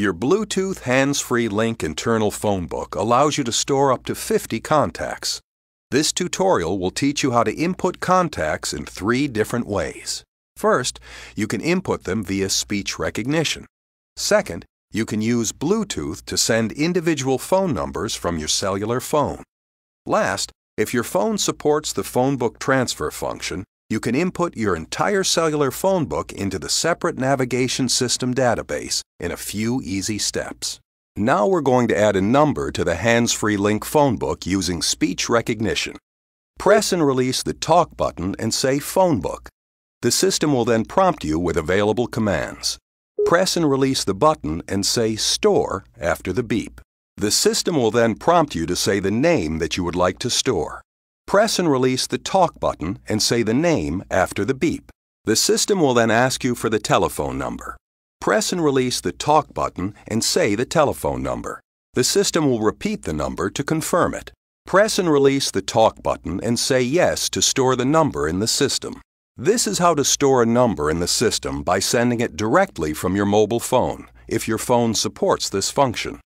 Your Bluetooth hands-free link internal phone book allows you to store up to 50 contacts. This tutorial will teach you how to input contacts in three different ways. First, you can input them via speech recognition. Second, you can use Bluetooth to send individual phone numbers from your cellular phone. Last, if your phone supports the phone book transfer function, you can input your entire cellular phone book into the separate navigation system database in a few easy steps. Now we're going to add a number to the hands-free link phone book using speech recognition. Press and release the talk button and say phone book. The system will then prompt you with available commands. Press and release the button and say store after the beep. The system will then prompt you to say the name that you would like to store press and release the talk button and say the name after the beep. The system will then ask you for the telephone number. Press and release the talk button and say the telephone number. The system will repeat the number to confirm it. Press and release the talk button and say yes to store the number in the system. This is how to store a number in the system by sending it directly from your mobile phone, if your phone supports this function.